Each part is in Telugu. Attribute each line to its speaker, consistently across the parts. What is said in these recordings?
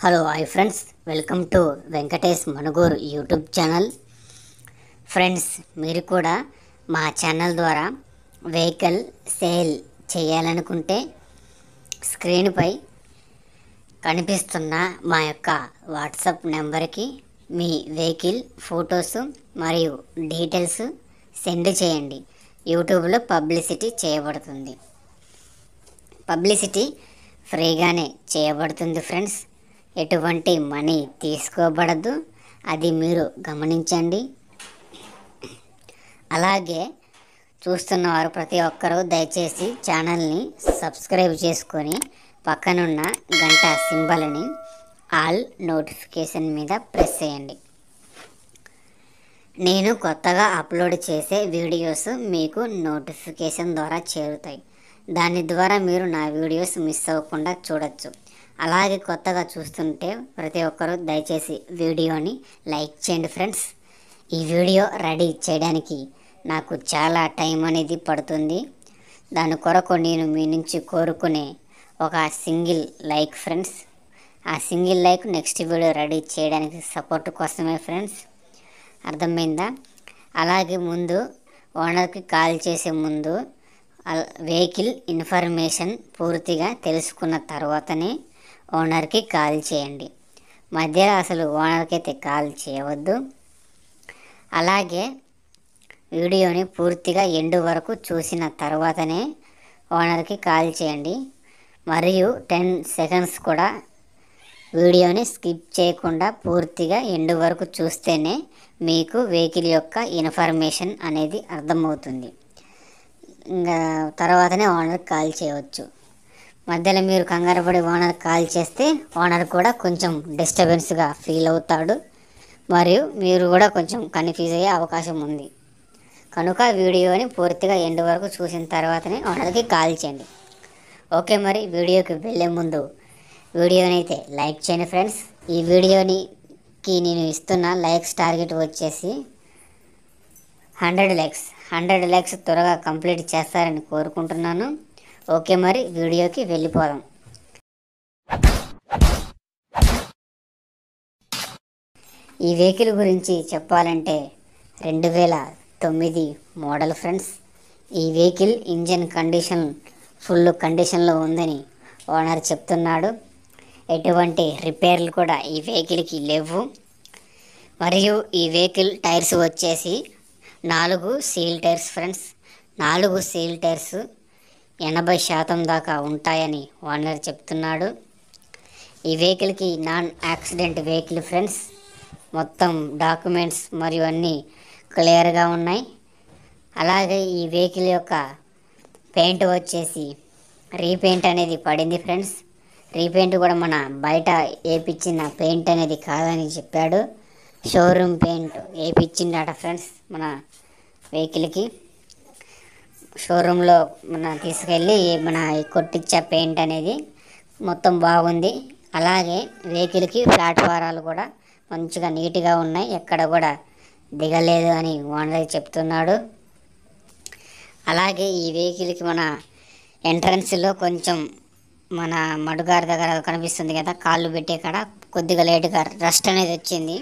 Speaker 1: hello hi friends welcome to Venkatesh Manuguru YouTube channel friends మీరు కూడా మా ఛానల్ ద్వారా వెహికల్ సేల్ చేయాలనుకుంటే స్క్రీన్పై కనిపిస్తున్న మా యొక్క వాట్సాప్ నెంబర్కి మీ వెహికల్ ఫొటోస్ మరియు డీటెయిల్స్ సెండ్ చేయండి యూట్యూబ్లో పబ్లిసిటీ చేయబడుతుంది పబ్లిసిటీ ఫ్రీగానే చేయబడుతుంది ఫ్రెండ్స్ ఎటువంటి మనీ తీసుకోబడదు అది మీరు గమనించండి అలాగే చూస్తున్నవారు ప్రతి ఒక్కరూ దయచేసి ఛానల్ని సబ్స్క్రైబ్ చేసుకొని పక్కనున్న గంట సింబల్ని ఆల్ నోటిఫికేషన్ మీద ప్రెస్ చేయండి నేను కొత్తగా అప్లోడ్ చేసే వీడియోస్ మీకు నోటిఫికేషన్ ద్వారా చేరుతాయి దాని ద్వారా మీరు నా వీడియోస్ మిస్ అవ్వకుండా చూడొచ్చు అలాగే కొత్తగా చూస్తుంటే ప్రతి ఒక్కరూ దయచేసి వీడియోని లైక్ చేయండి ఫ్రెండ్స్ ఈ వీడియో రెడీ చేయడానికి నాకు చాలా టైం అనేది పడుతుంది దాని కొరకు నేను మీ నుంచి కోరుకునే ఒక సింగిల్ లైక్ ఫ్రెండ్స్ ఆ single like next video ready చేయడానికి సపోర్ట్ కోసమే ఫ్రెండ్స్ అర్థమైందా అలాగే ముందు ఓనర్కి కాల్ చేసే ముందు వెహికల్ ఇన్ఫర్మేషన్ పూర్తిగా తెలుసుకున్న తర్వాతనే ఓనర్కి కాల్ చేయండి మధ్యలో అసలు ఓనర్కి అయితే కాల్ చేయవద్దు అలాగే వీడియోని పూర్తిగా ఎండు వరకు చూసిన తర్వాతనే ఓనర్కి కాల్ చేయండి మరియు టెన్ సెకండ్స్ కూడా వీడియోని స్కిప్ చేయకుండా పూర్తిగా ఎండు వరకు చూస్తేనే మీకు వెహికల్ యొక్క ఇన్ఫర్మేషన్ అనేది అర్థమవుతుంది ఇంకా తర్వాతనే ఓనర్కి కాల్ చేయవచ్చు మధ్యలో మీరు కంగారు పడి ఓనర్కి కాల్ చేస్తే ఓనర్ కూడా కొంచెం డిస్టర్బెన్స్గా ఫీల్ అవుతాడు మరియు మీరు కూడా కొంచెం కన్ఫ్యూజ్ అయ్యే అవకాశం ఉంది కనుక వీడియోని పూర్తిగా ఎండ్ వరకు చూసిన తర్వాతనే ఓనర్కి కాల్ చేయండి ఓకే మరి వీడియోకి వెళ్ళే ముందు వీడియోని అయితే లైక్ చేయండి ఫ్రెండ్స్ ఈ వీడియోనికి నేను ఇస్తున్న లైక్స్ టార్గెట్ వచ్చేసి హండ్రెడ్ లైక్స్ హండ్రెడ్ ల్యాక్స్ త్వరగా కంప్లీట్ చేస్తారని కోరుకుంటున్నాను ఓకే మరి వీడియోకి వెళ్ళిపోదాం ఈ వెహికల్ గురించి చెప్పాలంటే రెండు వేల తొమ్మిది మోడల్ ఫ్రెండ్స్ ఈ వెహికల్ ఇంజన్ కండిషన్ ఫుల్ కండిషన్లో ఉందని ఓనర్ చెప్తున్నాడు ఎటువంటి రిపేర్లు కూడా ఈ వెహికల్కి లేవు మరియు ఈ వెహికల్ టైర్స్ వచ్చేసి నాలుగు సీల్ టైర్స్ ఫ్రెండ్స్ నాలుగు సీల్ టైర్స్ ఎనభై శాతం దాకా ఉంటాయని ఓనర్ చెప్తున్నాడు ఈ వెహికల్కి నాన్ యాక్సిడెంట్ వెహికల్ ఫ్రెండ్స్ మొత్తం డాక్యుమెంట్స్ మరియు అన్నీ క్లియర్గా ఉన్నాయి అలాగే ఈ వెహికల్ యొక్క పెయింట్ వచ్చేసి రీపెయింట్ అనేది పడింది ఫ్రెండ్స్ రీపెయింట్ కూడా మన బయట వేపించిన పెయింట్ అనేది కాదని చెప్పాడు షోరూమ్ పెయింట్ వేయించిండట ఫ్రెండ్స్ మన వెహికల్కి షోరూంలో మన తీసుకెళ్ళి మన కొట్టించే పెయింట్ అనేది మొత్తం బాగుంది అలాగే వెహికల్కి ప్లాట్ఫారాలు కూడా మంచిగా నీట్గా ఉన్నాయి ఎక్కడ కూడా దిగలేదు అని ఓనర్ చెప్తున్నాడు అలాగే ఈ వెహికల్కి మన ఎంట్రన్స్లో కొంచెం మన మడుగారి దగ్గర కనిపిస్తుంది కదా కాళ్ళు పెట్టే కాడ కొద్దిగా లేటుగా రస్ట్ అనేది వచ్చింది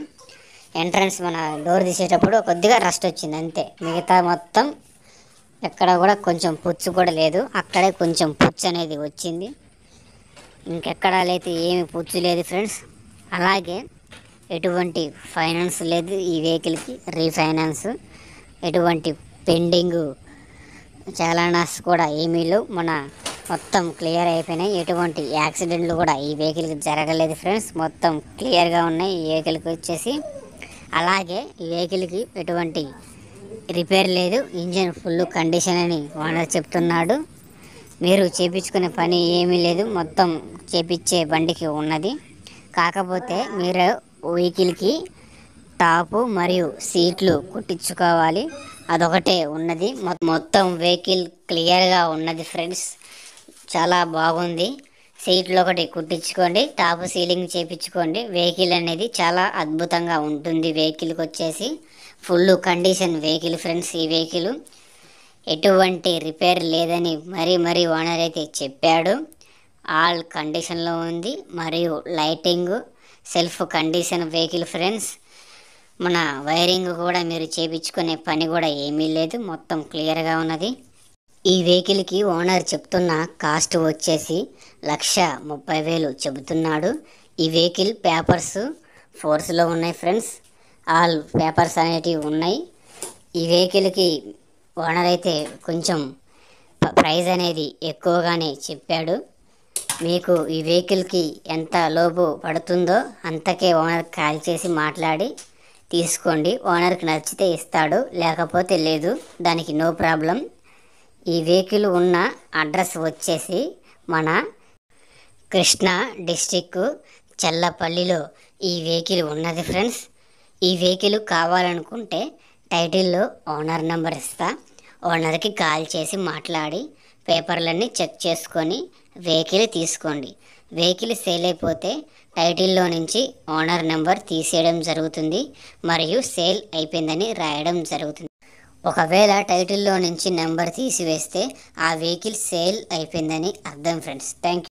Speaker 1: ఎంట్రన్స్ మన డోర్ తీసేటప్పుడు కొద్దిగా రస్ట్ వచ్చింది అంతే మిగతా మొత్తం ఎక్కడ కూడా కొంచెం పుచ్చు కూడా లేదు అక్కడే కొంచెం పుచ్చు అనేది వచ్చింది ఇంకెక్కడా లేదు ఏమి పుచ్చు లేదు ఫ్రెండ్స్ అలాగే ఎటువంటి ఫైనాన్స్ లేదు ఈ వెహికల్కి రీఫైనాన్స్ ఎటువంటి పెండింగ్ చలానాస్ కూడా ఏమీ లేవు మన మొత్తం క్లియర్ అయిపోయినాయి ఎటువంటి యాక్సిడెంట్లు కూడా ఈ వెహికల్కి జరగలేదు ఫ్రెండ్స్ మొత్తం క్లియర్గా ఉన్నాయి ఈ వెహికల్కి వచ్చేసి అలాగే వెహికల్కి ఎటువంటి రిపేర్ లేదు ఇంజిన్ ఫుల్ కండిషన్ అని ఓనర్ చెప్తున్నాడు మీరు చేపించుకునే పని ఏమీ లేదు మొత్తం చేపించే బండికి ఉన్నది కాకపోతే మీరు వెహికల్కి టాపు మరియు సీట్లు కుట్టించుకోవాలి అదొకటే ఉన్నది మొత్తం వెహికల్ క్లియర్గా ఉన్నది ఫ్రెండ్స్ చాలా బాగుంది సీట్లు ఒకటి కుట్టించుకోండి టాప్ సీలింగ్ చేపించుకోండి వెహికల్ అనేది చాలా అద్భుతంగా ఉంటుంది వెహికల్కి వచ్చేసి ఫుల్ కండిషన్ వెహికల్ ఫ్రెండ్స్ ఈ వెహికల్ ఎటువంటి రిపేర్ లేదని మరీ మరీ ఓనర్ అయితే చెప్పాడు ఆల్ కండిషన్లో ఉంది మరియు lighting self condition vehicle friends మన వైరింగ్ కూడా మీరు చేపించుకునే పని కూడా ఏమీ లేదు మొత్తం క్లియర్గా ఉన్నది ఈ వెహికల్కి ఓనర్ చెప్తున్న కాస్ట్ వచ్చేసి లక్ష ముప్పై వేలు చెబుతున్నాడు ఈ వెహికల్ పేపర్స్ ఫోర్స్లో ఉన్నాయి ఫ్రెండ్స్ ఆల్ పేపర్స్ అనేటివి ఉన్నాయి ఈ వెహికల్కి ఓనర్ అయితే కొంచెం ప్రైజ్ అనేది ఎక్కువగానే చెప్పాడు మీకు ఈ వెహికల్కి ఎంత లోపు పడుతుందో అంతకే ఓనర్ కాల్ చేసి మాట్లాడి తీసుకోండి ఓనర్కి నచ్చితే ఇస్తాడు లేకపోతే లేదు దానికి నో ప్రాబ్లం ఈ వెహికల్ ఉన్న అడ్రస్ వచ్చేసి మన కృష్ణా డిస్టిక్ చల్లపల్లిలో ఈ వెహికల్ ఉన్నది ఫ్రెండ్స్ ఈ వెహికల్ కావాలనుకుంటే టైటిల్లో ఓనర్ నెంబర్ ఇస్తా ఓనర్కి కాల్ చేసి మాట్లాడి పేపర్లన్నీ చెక్ చేసుకొని వెహికల్ తీసుకోండి వెహికల్ సేల్ అయిపోతే టైటిల్లో నుంచి ఓనర్ నెంబర్ తీసేయడం జరుగుతుంది మరియు సేల్ అయిపోయిందని రాయడం జరుగుతుంది ఒకవేళ టైటిల్లో నుంచి నెంబర్ తీసివేస్తే ఆ వెహికల్ సేల్ అయిపోయిందని అర్థం ఫ్రెండ్స్ థ్యాంక్